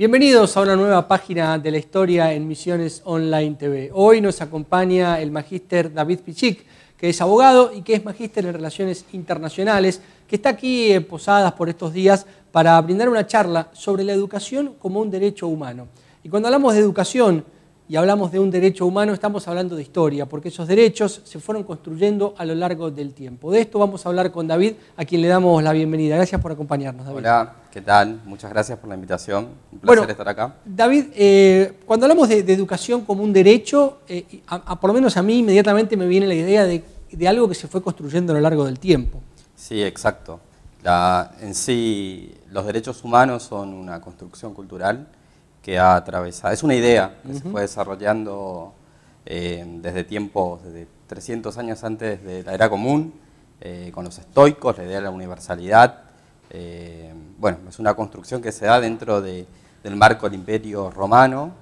Bienvenidos a una nueva página de la historia en Misiones Online TV. Hoy nos acompaña el magíster David Pichik, que es abogado y que es magíster en Relaciones Internacionales, que está aquí en Posadas por estos días para brindar una charla sobre la educación como un derecho humano. Y cuando hablamos de educación, y hablamos de un derecho humano, estamos hablando de historia, porque esos derechos se fueron construyendo a lo largo del tiempo. De esto vamos a hablar con David, a quien le damos la bienvenida. Gracias por acompañarnos, David. Hola, ¿qué tal? Muchas gracias por la invitación. Un placer estar acá. David, eh, cuando hablamos de, educación como un derecho, eh, por lo menos a mí inmediatamente me viene la idea de, algo que se fue construyendo a lo largo del tiempo. Sí, exacto. La, en sí, los derechos humanos son una construcción cultural que ha atravesado. Es una idea que se fue desarrollando eh, desde tiempos, desde 300 años antes de la era común, eh, con los estoicos, la idea de la universalidad. Eh, bueno, es una construcción que se da dentro del marco del imperio romano,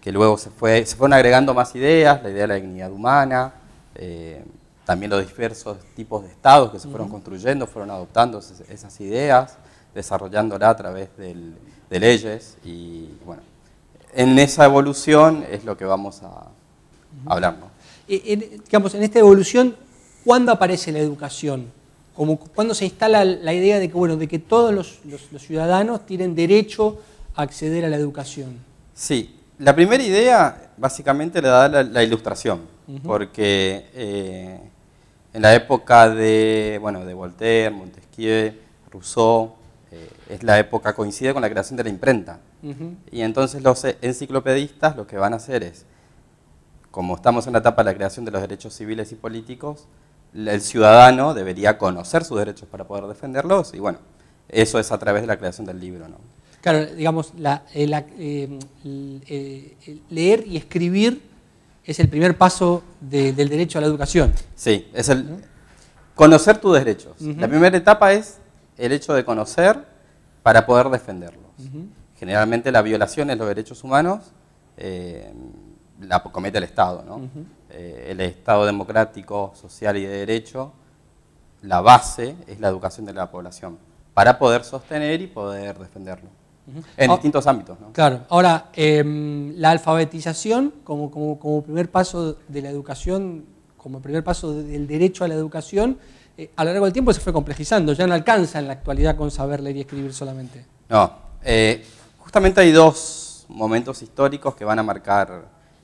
que luego se, fueron agregando más ideas, la idea de la dignidad humana, también los diversos tipos de estados que se fueron construyendo, fueron adoptando esas ideas desarrollándola a través de leyes y bueno, en esa evolución es lo que vamos a, hablar. Eh, en, digamos, en esta evolución, ¿cuándo aparece la educación? ¿Cuándo se instala la idea de que, bueno, de que todos los, ciudadanos tienen derecho a acceder a la educación? Sí, la primera idea básicamente la da la, ilustración, porque eh, en la época de, de Voltaire, Montesquieu, Rousseau, eh, es la época, coincide con la creación de la imprenta. Y entonces los e, enciclopedistas lo que van a hacer es, como estamos en la etapa de la creación de los derechos civiles y políticos, el ciudadano debería conocer sus derechos para poder defenderlos y bueno, eso es a través de la creación del libro. ¿no? Claro, digamos, la, eh, leer y escribir es el primer paso del derecho a la educación. Sí, es el... Conocer tus derechos. La primera etapa es el hecho de conocer para poder defenderlos. Generalmente la violación de los derechos humanos eh, la comete el Estado, ¿no? Eh, el Estado democrático, social y de derecho, la base es la educación de la población, para poder sostener y poder defenderlo. En ah. distintos ámbitos. ¿no? Claro. Ahora, em, la alfabetización como, como, como primer paso de la educación como primer paso del derecho a la educación, eh, a lo largo del tiempo se fue complejizando, ya no alcanza en la actualidad con saber leer y escribir solamente. No, eh, justamente hay dos momentos históricos que van a marcar,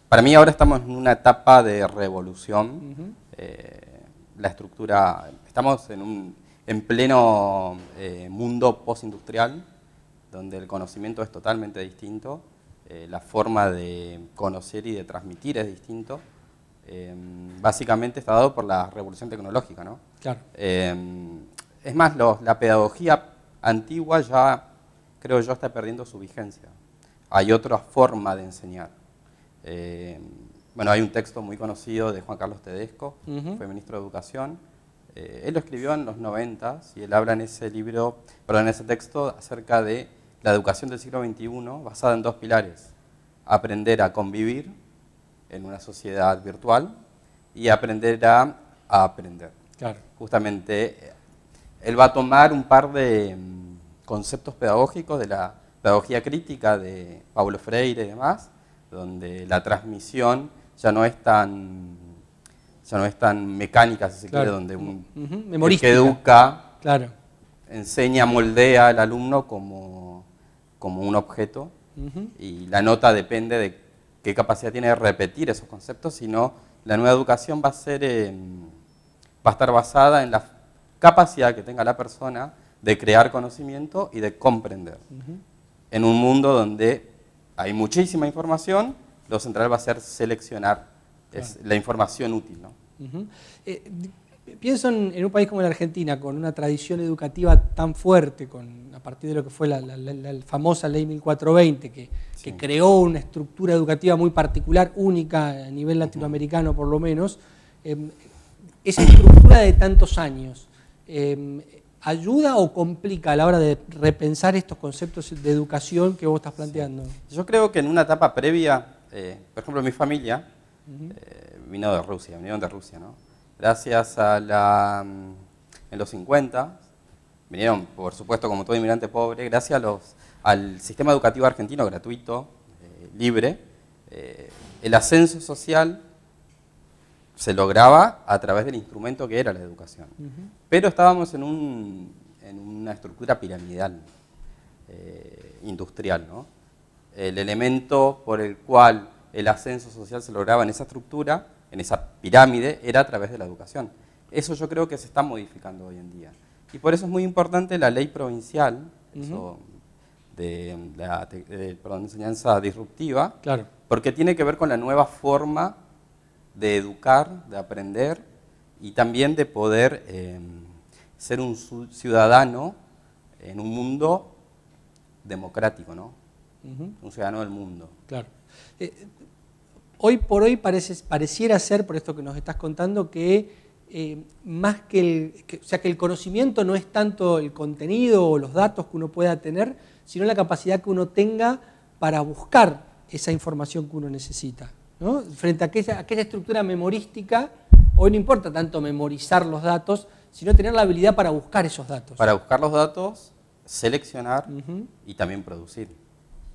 para mí ahora estamos en una etapa de revolución, eh, la estructura, estamos en, un, en pleno mundo postindustrial, donde el conocimiento es totalmente distinto, la forma de conocer y de transmitir es distinto. Em, básicamente está dado por la revolución tecnológica. ¿no? Em, es más, la pedagogía antigua ya, creo yo, está perdiendo su vigencia. Hay otra forma de enseñar. Em, bueno, hay un texto muy conocido de Juan Carlos Tedesco, fue ministro de Educación. Eh, él lo escribió en los 90 y él habla en ese libro, perdón, en ese texto acerca de la educación del siglo XXI basada en dos pilares, aprender a convivir en una sociedad virtual y aprender a, aprender. Justamente, él va a tomar un par de mm, conceptos pedagógicos de la pedagogía crítica de Paulo Freire y demás, donde la transmisión ya no es tan, ya no es tan mecánica, si se donde un que educa enseña, moldea al alumno como, como un objeto y la nota depende de qué capacidad tiene de repetir esos conceptos, sino la nueva educación va a, ser, eh, va a estar basada en la capacidad que tenga la persona de crear conocimiento y de comprender. En un mundo donde hay muchísima información, lo central va a ser seleccionar la información útil. ¿no? Pienso en, un país como la Argentina, con una tradición educativa tan fuerte, con, a partir de lo que fue la, famosa ley 1420, que, que, creó una estructura educativa muy particular, única a nivel latinoamericano por lo menos, em, esa estructura de tantos años, em, ¿ayuda o complica a la hora de repensar estos conceptos de educación que vos estás planteando? Yo creo que en una etapa previa, eh, por ejemplo, mi familia eh, vino de Rusia, vinieron de Rusia, ¿no? gracias a la... Mm, en los 50, vinieron, por supuesto, como todo inmigrante pobre, gracias al sistema educativo argentino gratuito, eh, libre, eh, el ascenso social se lograba a través del instrumento que era la educación. Pero estábamos en, una estructura piramidal, eh, industrial. ¿no? El elemento por el cual el ascenso social se lograba en esa estructura en esa pirámide, era a través de la educación. Eso yo creo que se está modificando hoy en día. Y por eso es muy importante la ley provincial de la enseñanza disruptiva, claro. porque tiene que ver con la nueva forma de educar, de aprender y también de poder em, ser un ciudadano en un mundo democrático, ¿no? Un ciudadano del mundo. Claro. Eh, hoy por hoy parece, pareciera ser, por esto que nos estás contando, que eh, más que el, sea, que el conocimiento no es tanto el contenido o los datos que uno pueda tener, sino la capacidad que uno tenga para buscar esa información que uno necesita. Frente a aquella, estructura memorística, hoy no importa tanto memorizar los datos, sino tener la habilidad para buscar esos datos. Para buscar los datos, seleccionar y también producir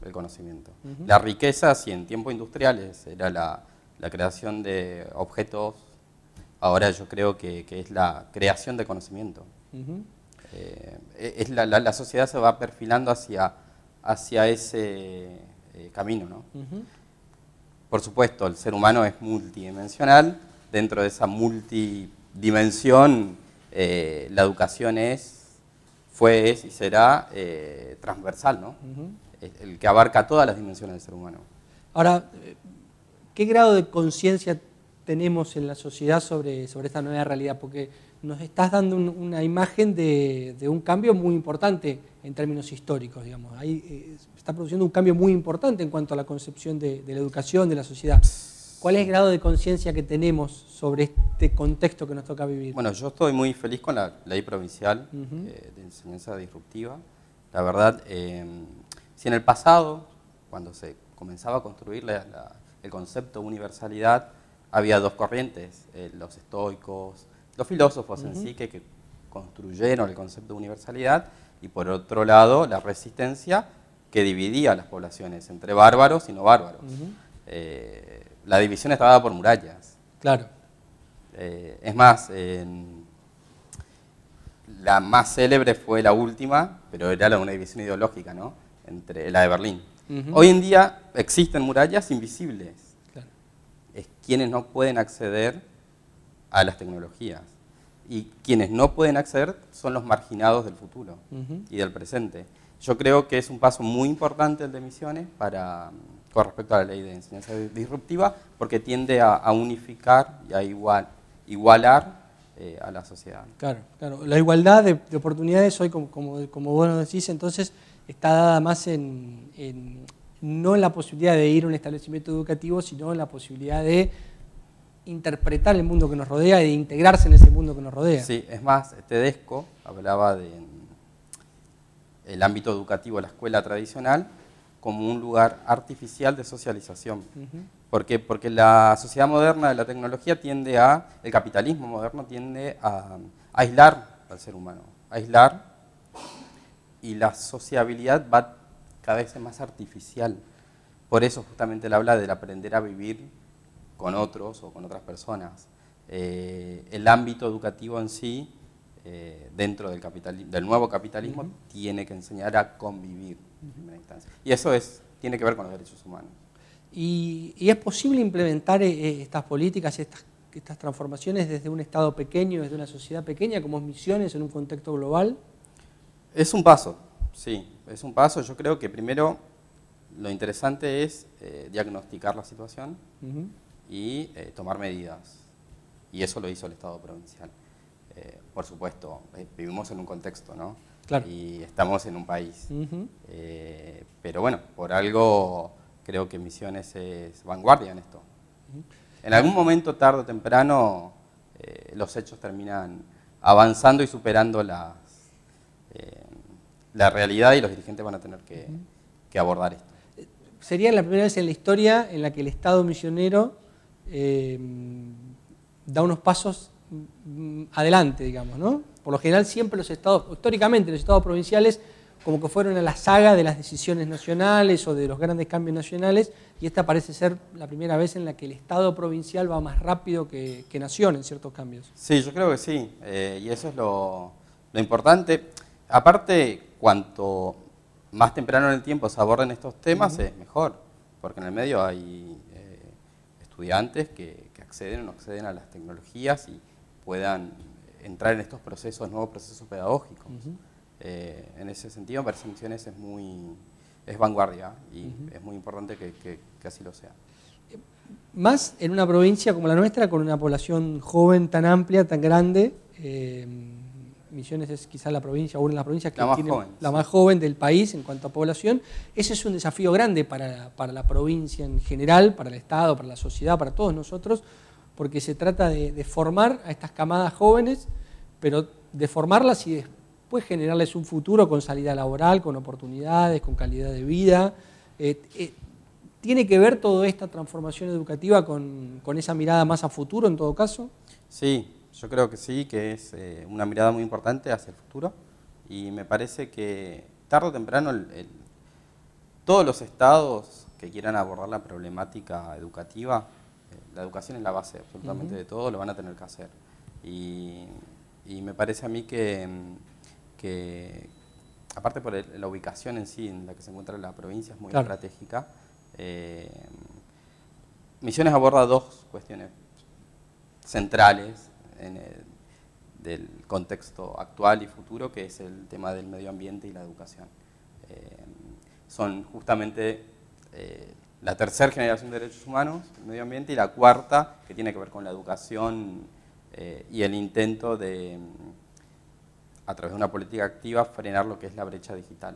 el conocimiento. La riqueza, si en tiempos industriales era la, creación de objetos, ahora yo creo que, es la creación de conocimiento. Eh, es la, sociedad se va perfilando hacia, hacia ese eh, camino. ¿no? Por supuesto, el ser humano es multidimensional, dentro de esa multidimensión eh, la educación es, fue, y será transversal. ¿no? el que abarca todas las dimensiones del ser humano. Ahora, ¿qué grado de conciencia tenemos en la sociedad sobre, sobre esta nueva realidad? Porque nos estás dando una imagen de, un cambio muy importante en términos históricos, digamos. Ahí eh, está produciendo un cambio muy importante en cuanto a la concepción de, la educación, de la sociedad. ¿Cuál es el grado de conciencia que tenemos sobre este contexto que nos toca vivir? Bueno, yo estoy muy feliz con la ley provincial eh, de enseñanza disruptiva. La verdad, eh, si en el pasado, cuando se comenzaba a construir el concepto de universalidad, había dos corrientes, eh, los estoicos, los filósofos en sí que, construyeron el concepto de universalidad, y por otro lado la resistencia que dividía a las poblaciones entre bárbaros y no bárbaros. Eh, la división estaba dada por murallas. Claro. Eh, es más, la más célebre fue la última, pero era una división ideológica, ¿no? entre la de Berlín. Hoy en día existen murallas invisibles. Es quienes no pueden acceder a las tecnologías. Y quienes no pueden acceder son los marginados del futuro y del presente. Yo creo que es un paso muy importante el de Misiones para, con respecto a la ley de enseñanza disruptiva porque tiende a, unificar y a igualar eh, a la sociedad. Claro, claro. La igualdad de, oportunidades hoy, como, como, como vos nos decís, entonces está dada más en, no en la posibilidad de ir a un establecimiento educativo, sino en la posibilidad de interpretar el mundo que nos rodea y de integrarse en ese mundo que nos rodea. Sí, es más, Tedesco este hablaba del mm, ámbito educativo, la escuela tradicional, como un lugar artificial de socialización. ¿Por qué? Porque la sociedad moderna de la tecnología tiende a, el capitalismo moderno tiende a, mm, aislar al ser humano, aislar y la sociabilidad va cada vez más artificial. Por eso justamente él habla del aprender a vivir con otros o con otras personas. Eh, el ámbito educativo en sí, eh, dentro del, del nuevo capitalismo, tiene que enseñar a convivir Y eso es, tiene que ver con los derechos humanos. ¿Y, es posible implementar eh, estas políticas, estas, estas transformaciones desde un Estado pequeño, desde una sociedad pequeña, como Misiones en un contexto global? Es un paso, sí, es un paso. Yo creo que primero lo interesante es eh, diagnosticar la situación y eh, tomar medidas. Y eso lo hizo el Estado provincial. Eh, por supuesto, vivimos en un contexto, ¿no? Claro. Y estamos en un país. pero bueno, por algo creo que Misiones es vanguardia en esto. En algún momento, tarde o temprano, los hechos terminan avanzando y superando la, la realidad y los dirigentes van a tener que, abordar esto. Sería la primera vez en la historia en la que el Estado misionero eh, da unos pasos mm, adelante, digamos, ¿no? Por lo general siempre los estados, históricamente los estados provinciales como que fueron a la saga de las decisiones nacionales o de los grandes cambios nacionales, y esta parece ser la primera vez en la que el Estado provincial va más rápido que, Nación en ciertos cambios. Sí, yo creo que sí, eh, y eso es lo, lo, importante. Aparte, cuanto más temprano en el tiempo se aborden estos temas, es mejor, porque en el medio hay eh, estudiantes que, acceden o no acceden a las tecnologías y puedan entrar en estos procesos, nuevos procesos pedagógicos. Eh, en ese sentido, Misiones es muy es vanguardia y es muy importante que, así lo sea. Eh, más en una provincia como la nuestra, con una población joven tan amplia, tan grande, Misiones es quizás la provincia, una de las provincias que tiene la más joven del país en cuanto a población. Ese es un desafío grande para, la provincia en general, para el Estado, para la sociedad, para todos nosotros, porque se trata de, formar a estas camadas jóvenes, pero de formarlas y después generarles un futuro con salida laboral, con oportunidades, con calidad de vida. Eh, eh, ¿Tiene que ver toda esta transformación educativa con, con esa mirada más a futuro en todo caso? Sí, yo creo que sí, que es eh, una mirada muy importante hacia el futuro y me parece que tarde o temprano todos los estados que quieran abordar la problemática educativa, eh, la educación es la base absolutamente de todo, lo van a tener que hacer. Y, me parece a mí que, mm, aparte por la ubicación en sí en la que se encuentra la provincia, es muy estratégica. Eh, Misiones aborda dos cuestiones centrales en del contexto actual y futuro, que es el tema del medio ambiente y la educación. Eh, son justamente eh, la tercera generación de derechos humanos, el medio ambiente, y la cuarta, que tiene que ver con la educación eh, y el intento de, a través de una política activa, frenar lo que es la brecha digital.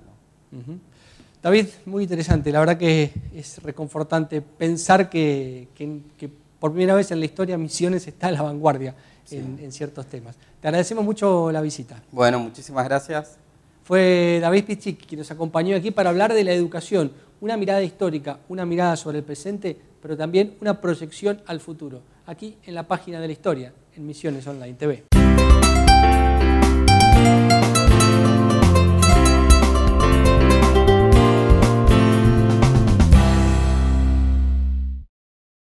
David, muy interesante. La verdad que es reconfortante pensar que, que por primera vez en la historia Misiones está a la vanguardia en, ciertos temas. Te agradecemos mucho la visita. Bueno, muchísimas gracias. Fue David Pichic quien nos acompañó aquí para hablar de la educación, una mirada histórica, una mirada sobre el presente, pero también una proyección al futuro, aquí en la página de la historia, en Misiones Online TV.